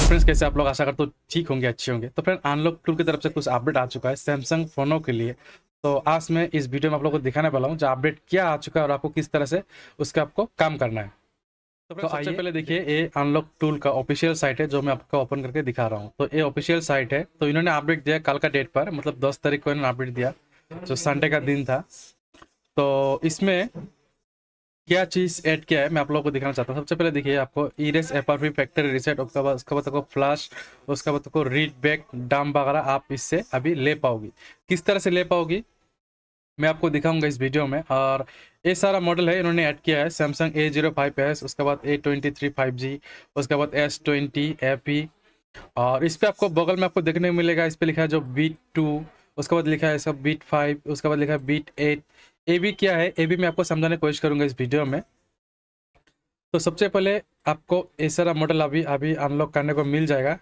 नमस्कार फ्रेंड्स कैसे आप लोग आशा करते हो ठीक होंगे अच्छे होंगे तो फ्रेंड अनलॉक टूल की तरफ से कुछ अपडेट आ चुका है सैमसंग फ़ोनों के लिए तो आज मैं इस वीडियो में आप लोगों को दिखाने वाला हूँ जो अपडेट क्या आ चुका है और आपको किस तरह से उसका आपको काम करना है तो, तो आइए पहले देखिए ये अनलॉक टूल का ऑफिशियल साइट है जो मैं आपको ओपन करके दिखा रहा हूँ तो ये ऑफिशियल साइट है तो इन्होंने अपडेट दिया कल का डेट पर मतलब दस तारीख को इन्होंने अपडेट दिया जो संडे का दिन था तो इसमें क्या चीज़ ऐड किया है मैं आप लोगों को दिखाना चाहता हूँ सबसे पहले देखिए आपको इरेस एपरवी फैक्ट्री रिसेट उसके बाद उसके बाद आपको तो फ्लैश उसके बाद आपको रीड बैक डाम वगैरह आप इससे अभी ले पाओगी किस तरह से ले पाओगी मैं आपको दिखाऊंगा इस वीडियो में और ये सारा मॉडल है इन्होंने ऐड किया है Samsung A zero five S उसके बाद A twenty three five G उसके बाद एस ट्वेंटी ए पी और इस पर आपको बगल में आपको देखने को मिलेगा इस पर लिखा है जो बीट टू उसके बाद लिखा है इसका बीट फाइव उसके बाद लिखा है बीट एट ए क्या है ए भी मैं आपको समझाने की कोशिश करूंगा इस वीडियो में तो सबसे पहले आपको ये सारा मॉडल अभी अभी अनलॉक करने को मिल जाएगा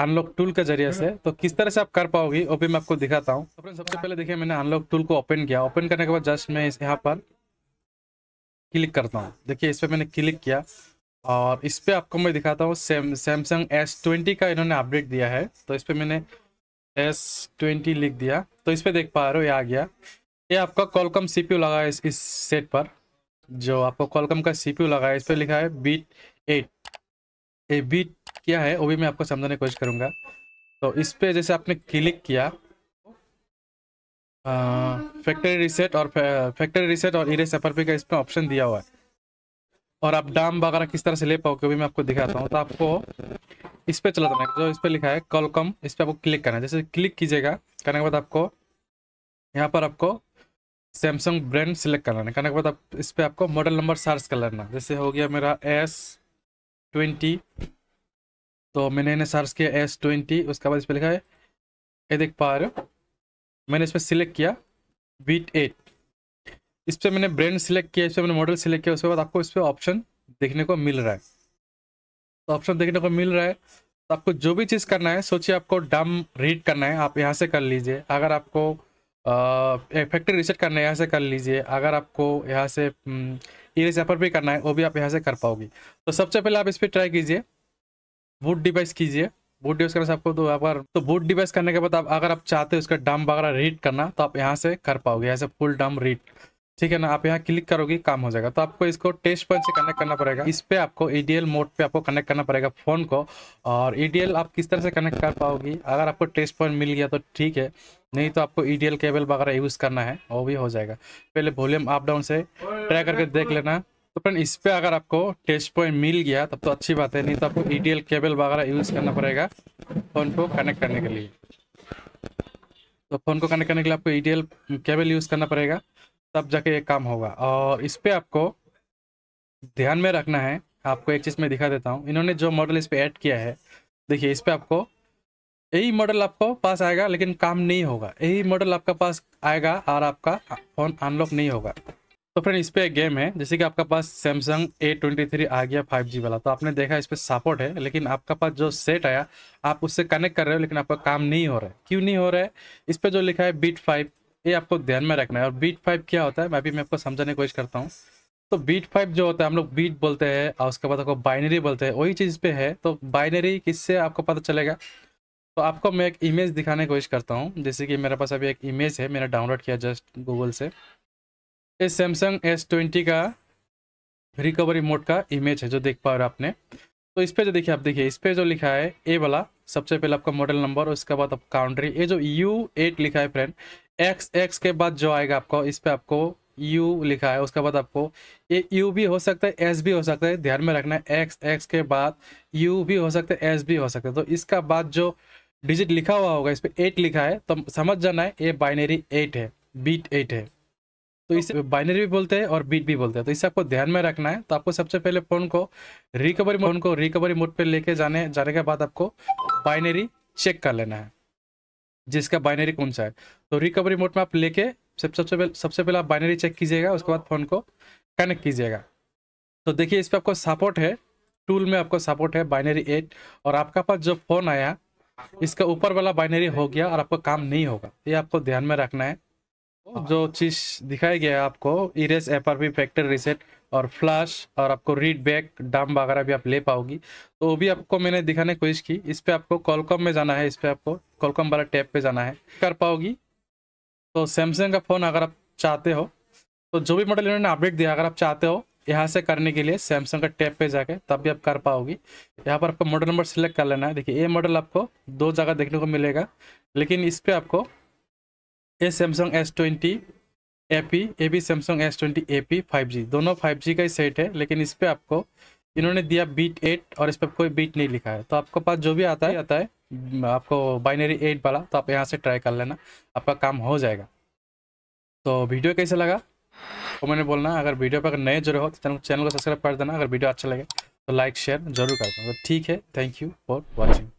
अनलॉक टूल के जरिए से तो किस तरह से आप कर पाओगी वो भी मैं आपको दिखाता हूँ तो सबसे पहले देखिए मैंने अनलॉक टूल को ओपन किया ओपन करने के बाद जस्ट मैं यहाँ पर क्लिक करता हूँ देखिए इस पर मैंने क्लिक किया और इस पर आपको मैं दिखाता हूँ सैमसंग एस ट्वेंटी का इन्होंने अपडेट दिया है तो इस पर मैंने एस ट्वेंटी लिख दिया तो इस पर देख पा रहे हो ये आ गया ये आपका कॉलकम सीपीयू लगा है इस, इस सेट पर जो आपको कॉलकम का सीपीयू लगा है इस पर लिखा है बीट एट ये बीट क्या है वो भी मैं आपको समझाने की कोशिश करूँगा तो इस पर जैसे आपने क्लिक किया फैक्ट्री रिसेट और फैक्ट्री रिसेट और सफर एफआरपी का इसमें ऑप्शन दिया हुआ है और आप डाम वगैरह किस तरह से ले पाओगे भी मैं आपको दिखाता हूँ तो आपको इस पर चला जाना है जो इस पर लिखा है कॉलकम इस पर आपको क्लिक करना है जैसे क्लिक कीजिएगा करने के बाद आपको यहाँ पर आपको सैमसंग ब्रांड सेलेक्ट कर लेना करने के बाद आप इस पर आपको मॉडल नंबर सर्च कर लेना जैसे हो गया मेरा एस ट्वेंटी तो मैंने इन्हें सर्च किया एस ट्वेंटी उसके बाद इस पर लिखा है ये देख पा रहे हो मैंने इस पर सिलेक्ट किया बीट एट इस पर मैंने ब्रांड सिलेक्ट किया इस पर मैंने मॉडल सिलेक्ट किया उसके बाद आपको इस पर ऑप्शन देखने को मिल रहा है तो ऑप्शन देखने को मिल रहा है तो आपको जो भी चीज़ करना है सोचिए आपको डम रीड करना है आप यहाँ से कर लीजिए अगर आपको फैक्ट्री रिसेट करना है यहाँ से कर लीजिए अगर आपको यहाँ से ई हम्म, पर भी करना है वो भी आप यहाँ से कर पाओगे तो सबसे पहले आप इस पर ट्राई कीजिए बूट डिवाइस कीजिए बूट डिवाइस करने से आपको तो अगर तो बूट डिवाइस करने के बाद आप अगर आप चाहते हो उसका डम वगैरह रीड करना तो आप यहाँ से कर पाओगे यहाँ से फुल डम रीड ठीक है ना आप यहाँ क्लिक करोगे काम हो जाएगा तो आपको इसको टेस्ट पॉइंट से कनेक्ट करना पड़ेगा इस पे आपको ईडीएल मोड पे आपको कनेक्ट करना पड़ेगा फोन को और ईडीएल आप किस तरह से कनेक्ट कर पाओगी अगर आपको टेस्ट पॉइंट मिल गया तो ठीक है नहीं तो आपको ईडीएल केबल वगैरह यूज़ करना है वो भी हो जाएगा पहले वॉल्यूम अप डाउन से ट्राई करके देख लेना तो फ्रेंड इस पर अगर आपको टेस्ट पॉइंट मिल गया तब तो अच्छी बात है नहीं तो आपको ईडीएल केबल वगैरह यूज़ करना पड़ेगा फ़ोन को कनेक्ट करने के लिए तो फ़ोन को कनेक्ट करने के लिए आपको ईडीएल केबल यूज़ करना पड़ेगा तब जाके ये काम होगा और इस पर आपको ध्यान में रखना है आपको एक चीज़ में दिखा देता हूँ इन्होंने जो मॉडल इस पर ऐड किया है देखिए इस पर आपको यही मॉडल आपको पास आएगा लेकिन काम नहीं होगा यही मॉडल आपका पास आएगा और आपका फ़ोन अनलॉक नहीं होगा तो फ्रेंड इस पर एक गेम है जैसे कि आपका पास सैमसंग ए ट्वेंटी थ्री आ गया फाइव जी वाला तो आपने देखा इस पर सपोर्ट है लेकिन आपका पास जो सेट आया आप उससे कनेक्ट कर रहे हो लेकिन आपका काम नहीं हो रहा है क्यों नहीं हो रहा है इस पर जो लिखा है बीट फाइव ये आपको ध्यान में रखना है और बीट फाइव क्या होता है मैं भी मैं आपको समझाने की कोशिश करता हूँ तो बीट फाइव जो होता है हम लोग बीट बोलते हैं और उसके बाद आपको बाइनरी बोलते हैं वही चीज़ पे है तो बाइनरी किससे आपको पता चलेगा तो आपको मैं एक इमेज दिखाने की कोशिश करता हूँ जैसे कि मेरे पास अभी एक इमेज है मैंने डाउनलोड किया जस्ट गूगल से ये सैमसंग एस ट्वेंटी का रिकवरी मोड का इमेज है जो देख पा रहे आपने तो इस पर जो देखिए आप देखिए इस पर जो लिखा है ए वाला सबसे पहले आपका मॉडल नंबर उसके बाद आप काउंट्री ये जो यू एट लिखा है फ्रेंड एक्स एक्स के बाद जो आएगा आपको इस पर आपको यू लिखा है उसके बाद आपको ये यू भी हो सकता है एस भी हो सकता है ध्यान में रखना है एक्स एक्स के बाद यू भी हो सकता है एस भी हो सकता है तो इसका बाद जो डिजिट लिखा हुआ होगा इस पर एट लिखा है तो समझ जाना है ये बाइनरी एट है बीट एट है तो इसे बाइनरी भी बोलते हैं और बीट भी बोलते हैं तो इसे आपको ध्यान में रखना है तो आपको सबसे पहले फ़ोन को रिकवरी फोन को रिकवरी मोड पर लेके जाने जाने के बाद आपको बाइनरी चेक कर लेना है जिसका बाइनरी कौन सा है तो रिकवरी मोड में आप लेके सब सबसे पहले सबसे पहले आप बाइनरी चेक कीजिएगा उसके बाद फ़ोन को कनेक्ट कीजिएगा तो देखिए इस पर आपको सपोर्ट है टूल में आपको सपोर्ट है बाइनरी एट और आपका पास जो फ़ोन आया इसका ऊपर वाला बाइनरी हो गया और आपका काम नहीं होगा ये आपको ध्यान में रखना है जो चीज़ दिखाई गया है आपको erase F R factor reset और फ्लैश और आपको रीड बैक डाम वगैरह भी आप ले पाओगी तो वो भी आपको मैंने दिखाने की कोशिश की इस पर आपको कॉलकॉम में जाना है इस पर आपको कॉलकॉम वाला टैब पे जाना है कर पाओगी तो सैमसंग का फ़ोन अगर आप चाहते हो तो जो भी मॉडल इन्होंने अपडेट दिया अगर आप चाहते हो यहाँ से करने के लिए सैमसंग का टैब पे जाके तब भी आप कर पाओगी यहाँ पर आपको मॉडल नंबर सेलेक्ट कर लेना है देखिए ये मॉडल आपको दो जगह देखने को मिलेगा लेकिन इस पर आपको ये Samsung S twenty A P A B Samsung S twenty A P five G दोनों फाइव जी का ही सेट है लेकिन इस पर आपको इन्होंने दिया बीट एट और इस पर कोई बीट नहीं लिखा है तो आपके पास जो भी आता है आता है आपको बाइनरी एट वाला तो आप यहाँ से ट्राई कर लेना आपका काम हो जाएगा तो वीडियो कैसे लगा तो मैंने बोलना अगर वीडियो पर अगर नए जुड़े हो तो चैनल को सब्सक्राइब कर देना अगर वीडियो अच्छा लगे तो लाइक शेयर जरूर कर देना तो ठीक है थैंक यू फॉर वॉचिंग